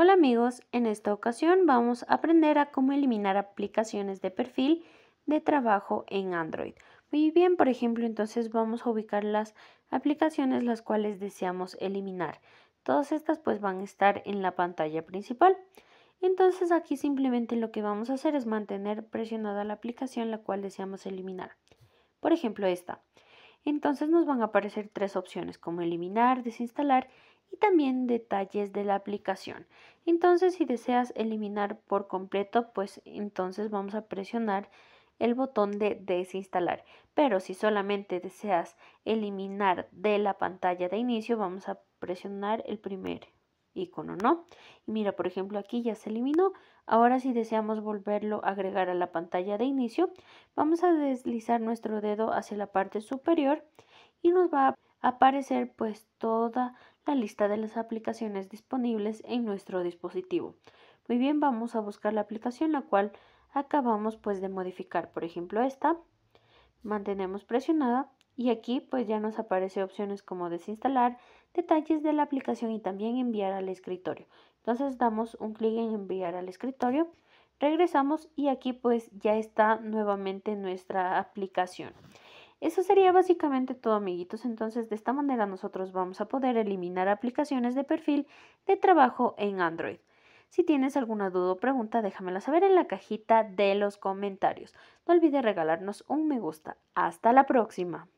Hola amigos, en esta ocasión vamos a aprender a cómo eliminar aplicaciones de perfil de trabajo en Android. Muy bien, por ejemplo, entonces vamos a ubicar las aplicaciones las cuales deseamos eliminar. Todas estas pues van a estar en la pantalla principal. Entonces aquí simplemente lo que vamos a hacer es mantener presionada la aplicación la cual deseamos eliminar. Por ejemplo esta. Entonces nos van a aparecer tres opciones como eliminar, desinstalar y también detalles de la aplicación. Entonces si deseas eliminar por completo, pues entonces vamos a presionar el botón de desinstalar. Pero si solamente deseas eliminar de la pantalla de inicio, vamos a presionar el primer icono, ¿no? Y mira, por ejemplo, aquí ya se eliminó. Ahora si deseamos volverlo a agregar a la pantalla de inicio, vamos a deslizar nuestro dedo hacia la parte superior y nos va a aparecer pues toda la lista de las aplicaciones disponibles en nuestro dispositivo. Muy bien, vamos a buscar la aplicación la cual acabamos pues de modificar. Por ejemplo, esta. Mantenemos presionada y aquí pues ya nos aparece opciones como desinstalar, detalles de la aplicación y también enviar al escritorio. Entonces damos un clic en enviar al escritorio, regresamos y aquí pues ya está nuevamente nuestra aplicación. Eso sería básicamente todo amiguitos, entonces de esta manera nosotros vamos a poder eliminar aplicaciones de perfil de trabajo en Android. Si tienes alguna duda o pregunta, déjamela saber en la cajita de los comentarios. No olvides regalarnos un me gusta. Hasta la próxima.